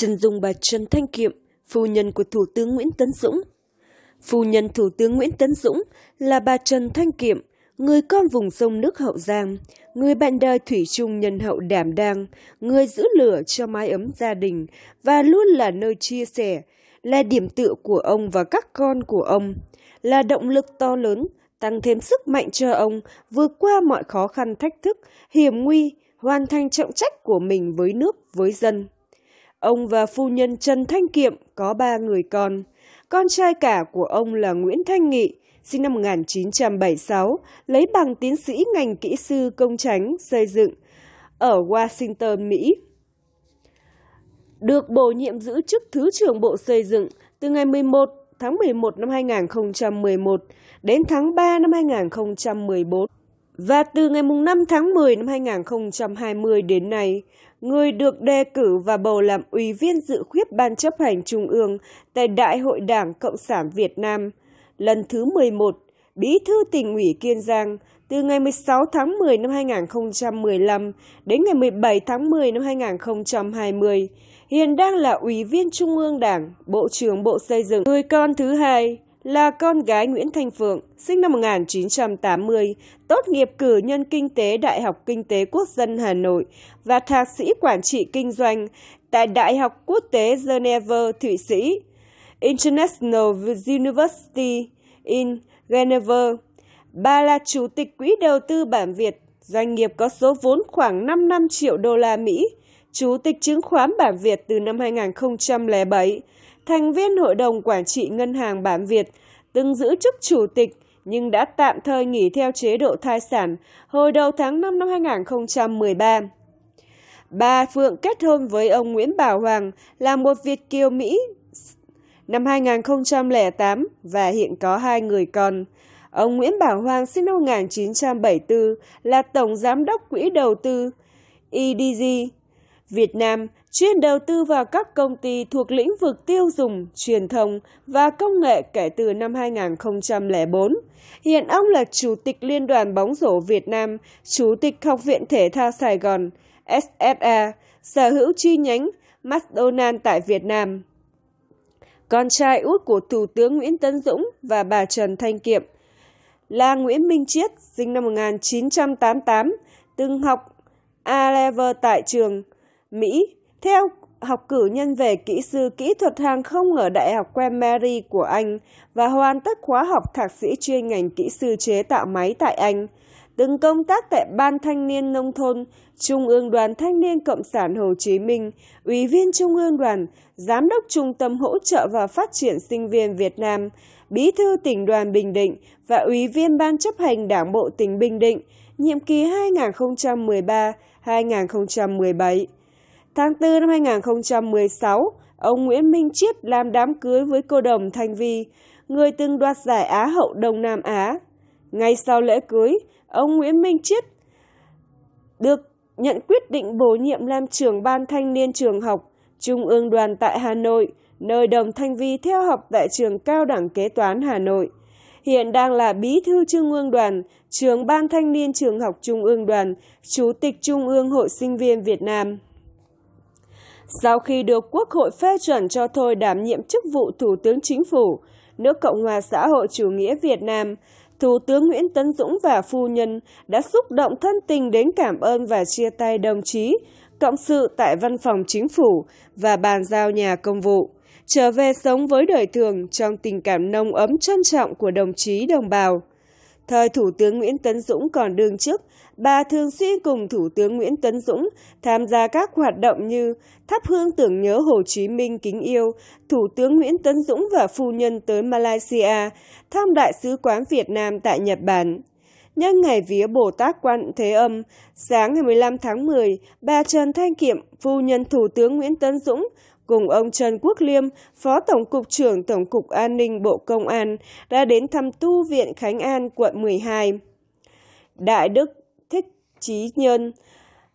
trần dung bà Trần Thanh Kiệm, phu nhân của Thủ tướng Nguyễn Tấn Dũng. Phu nhân Thủ tướng Nguyễn Tấn Dũng là bà Trần Thanh Kiệm, người con vùng sông nước Hậu Giang, người bạn đời thủy chung nhân hậu đảm đang, người giữ lửa cho mái ấm gia đình và luôn là nơi chia sẻ, là điểm tựa của ông và các con của ông, là động lực to lớn, tăng thêm sức mạnh cho ông vượt qua mọi khó khăn thách thức, hiểm nguy, hoàn thành trọng trách của mình với nước, với dân. Ông và phu nhân Trần Thanh Kiệm có ba người con. Con trai cả của ông là Nguyễn Thanh Nghị, sinh năm 1976, lấy bằng tiến sĩ ngành kỹ sư công tránh xây dựng ở Washington, Mỹ. Được bổ nhiệm giữ chức Thứ trưởng Bộ Xây dựng từ ngày 11 tháng 11 năm 2011 đến tháng 3 năm 2014. Và từ ngày 5 tháng 10 năm 2020 đến nay, người được đề cử và bầu làm ủy viên dự khuyết Ban chấp hành Trung ương tại Đại hội Đảng Cộng sản Việt Nam lần thứ 11, Bí thư tỉnh ủy Kiên Giang từ ngày 16 tháng 10 năm 2015 đến ngày 17 tháng 10 năm 2020, hiện đang là Ủy viên Trung ương Đảng, Bộ trưởng Bộ Xây dựng, người con thứ hai là con gái Nguyễn Thanh Phượng, sinh năm 1980, tốt nghiệp cử nhân kinh tế Đại học Kinh tế Quốc dân Hà Nội và thạc sĩ quản trị kinh doanh tại Đại học Quốc tế Geneva, Thụy Sĩ, International University in Geneva. Bà là chủ tịch Quỹ đầu tư bản Việt, doanh nghiệp có số vốn khoảng 55 triệu đô la Mỹ, chủ tịch chứng khoán bản Việt từ năm 2007 thành viên Hội đồng Quản trị Ngân hàng Bản Việt, từng giữ chức chủ tịch nhưng đã tạm thời nghỉ theo chế độ thai sản hồi đầu tháng 5 năm 2013. Bà Phượng kết hôn với ông Nguyễn Bảo Hoàng là một Việt kiều Mỹ năm 2008 và hiện có hai người con. Ông Nguyễn Bảo Hoàng sinh năm 1974 là Tổng Giám đốc Quỹ Đầu tư EDG Việt Nam chuyên đầu tư vào các công ty thuộc lĩnh vực tiêu dùng, truyền thông và công nghệ kể từ năm 2004. Hiện ông là Chủ tịch Liên đoàn bóng rổ Việt Nam, Chủ tịch Học viện Thể thao Sài Gòn, SSA, sở hữu chi nhánh McDonald tại Việt Nam. Con trai út của Thủ tướng Nguyễn Tấn Dũng và bà Trần Thanh Kiệm là Nguyễn Minh Chiết, sinh năm 1988, từng học A-level tại trường Mỹ, theo học cử nhân về kỹ sư kỹ thuật hàng không ở Đại học Queen Mary của Anh và hoàn tất khóa học thạc sĩ chuyên ngành kỹ sư chế tạo máy tại Anh. Từng công tác tại Ban Thanh niên Nông thôn, Trung ương Đoàn Thanh niên Cộng sản Hồ Chí Minh, Ủy viên Trung ương Đoàn, Giám đốc Trung tâm Hỗ trợ và Phát triển Sinh viên Việt Nam, Bí thư tỉnh đoàn Bình Định và Ủy viên Ban chấp hành Đảng bộ tỉnh Bình Định, nhiệm kỳ 2013-2017. Tháng 4 năm 2016, ông Nguyễn Minh Chiết làm đám cưới với cô đồng Thanh Vi, người từng đoạt giải Á hậu Đông Nam Á. Ngay sau lễ cưới, ông Nguyễn Minh Chiết được nhận quyết định bổ nhiệm làm trưởng ban thanh niên trường học Trung ương đoàn tại Hà Nội, nơi đồng Thanh Vi theo học tại trường cao đẳng kế toán Hà Nội. Hiện đang là bí thư Trung ương đoàn, trường ban thanh niên trường học Trung ương đoàn, chủ tịch Trung ương Hội sinh viên Việt Nam. Sau khi được Quốc hội phê chuẩn cho thôi đảm nhiệm chức vụ Thủ tướng Chính phủ nước Cộng hòa xã hội chủ nghĩa Việt Nam, Thủ tướng Nguyễn Tấn Dũng và phu nhân đã xúc động thân tình đến cảm ơn và chia tay đồng chí, cộng sự tại văn phòng chính phủ và bàn giao nhà công vụ. Trở về sống với đời thường trong tình cảm nồng ấm trân trọng của đồng chí đồng bào. Thời Thủ tướng Nguyễn Tấn Dũng còn đương chức, bà thường xuyên cùng Thủ tướng Nguyễn Tấn Dũng tham gia các hoạt động như thắp hương tưởng nhớ Hồ Chí Minh kính yêu, Thủ tướng Nguyễn Tấn Dũng và phu nhân tới Malaysia, thăm Đại sứ quán Việt Nam tại Nhật Bản. Nhân ngày vía Bồ Tát Quan Thế Âm, sáng ngày 15 tháng 10, bà Trần Thanh Kiệm, phu nhân Thủ tướng Nguyễn Tấn Dũng, cùng ông Trần Quốc Liêm, Phó Tổng cục trưởng Tổng cục An ninh Bộ Công an đã đến thăm tu viện Khánh An, quận 12. Đại Đức Thích Trí Nhân,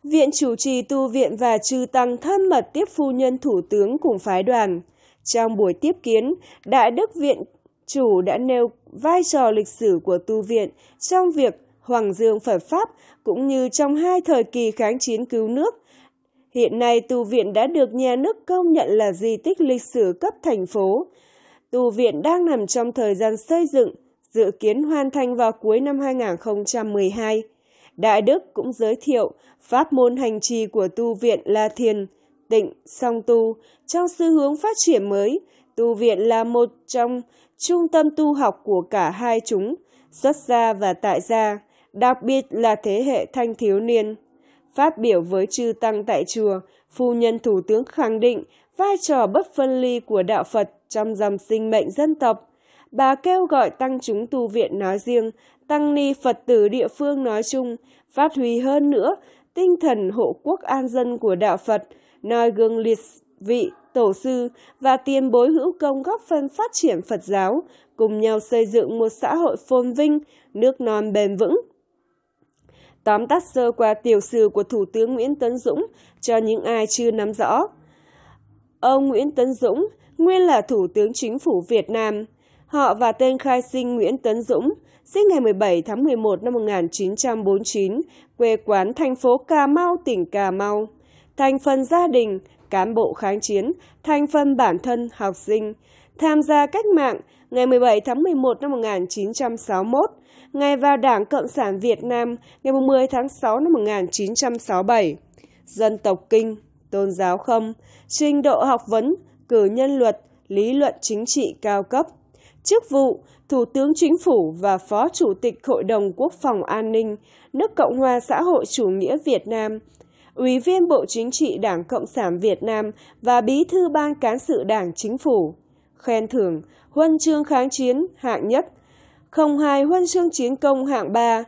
Viện chủ trì tu viện và chư tăng thân mật tiếp phu nhân thủ tướng cùng phái đoàn. Trong buổi tiếp kiến, Đại Đức Viện chủ đã nêu vai trò lịch sử của tu viện trong việc Hoàng Dương Phật Pháp cũng như trong hai thời kỳ kháng chiến cứu nước Hiện nay tu viện đã được nhà nước công nhận là di tích lịch sử cấp thành phố. Tu viện đang nằm trong thời gian xây dựng, dự kiến hoàn thành vào cuối năm 2012. Đại Đức cũng giới thiệu pháp môn hành trì của tu viện là thiền, tịnh, song tu. Trong xu hướng phát triển mới, tu viện là một trong trung tâm tu học của cả hai chúng, xuất gia và tại gia, đặc biệt là thế hệ thanh thiếu niên. Phát biểu với chư tăng tại chùa, phu nhân thủ tướng khẳng định vai trò bất phân ly của đạo Phật trong dòng sinh mệnh dân tộc. Bà kêu gọi tăng chúng tu viện nói riêng, tăng ni Phật tử địa phương nói chung, phát huy hơn nữa tinh thần hộ quốc an dân của đạo Phật, noi gương liệt vị tổ sư và tiền bối hữu công góp phần phát triển Phật giáo, cùng nhau xây dựng một xã hội phồn vinh, nước non bền vững tóm tắt sơ qua tiểu sử của Thủ tướng Nguyễn Tấn Dũng cho những ai chưa nắm rõ. Ông Nguyễn Tấn Dũng nguyên là Thủ tướng Chính phủ Việt Nam. Họ và tên khai sinh Nguyễn Tấn Dũng, sinh ngày 17 tháng 11 năm 1949, quê quán thành phố Cà Mau, tỉnh Cà Mau. Thành phần gia đình, cán bộ kháng chiến, thành phần bản thân học sinh. Tham gia cách mạng ngày 17 tháng 11 năm 1961, Ngài vào Đảng Cộng sản Việt Nam ngày 10 tháng 6 năm 1967. Dân tộc kinh, tôn giáo không, trình độ học vấn, cử nhân luật, lý luận chính trị cao cấp. Chức vụ Thủ tướng Chính phủ và Phó Chủ tịch Hội đồng Quốc phòng An ninh nước Cộng hòa xã hội chủ nghĩa Việt Nam, Ủy viên Bộ Chính trị Đảng Cộng sản Việt Nam và Bí thư Ban Cán sự Đảng Chính phủ. Khen thưởng Huân chương kháng chiến hạng nhất – 02 huân chương chiến công hạng 3,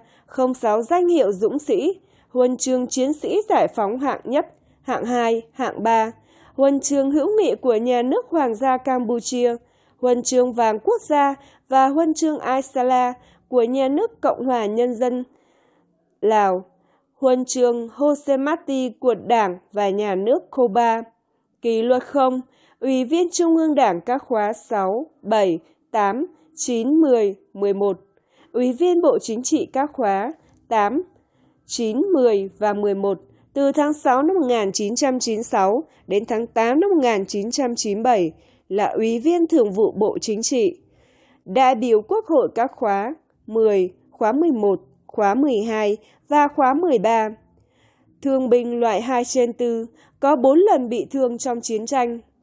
06 danh hiệu dũng sĩ, huân chương chiến sĩ giải phóng hạng nhất, hạng 2, hạng 3, huân chương hữu nghị của nhà nước Hoàng gia Campuchia, huân chương vàng quốc gia và huân chương Aisala của nhà nước Cộng hòa Nhân dân Lào, huân chương Josemati của Đảng và nhà nước Cuba. Kỷ luật không, Ủy viên Trung ương Đảng các khóa 6, 7, 8, 9, 10, 11, Ủy viên Bộ Chính trị các khóa 8, 9, 10 và 11 từ tháng 6 năm 1996 đến tháng 8 năm 1997 là Ủy viên Thường vụ Bộ Chính trị, đại biểu Quốc hội các khóa 10, khóa 11, khóa 12 và khóa 13. Thương binh loại 2 trên 4, có 4 lần bị thương trong chiến tranh.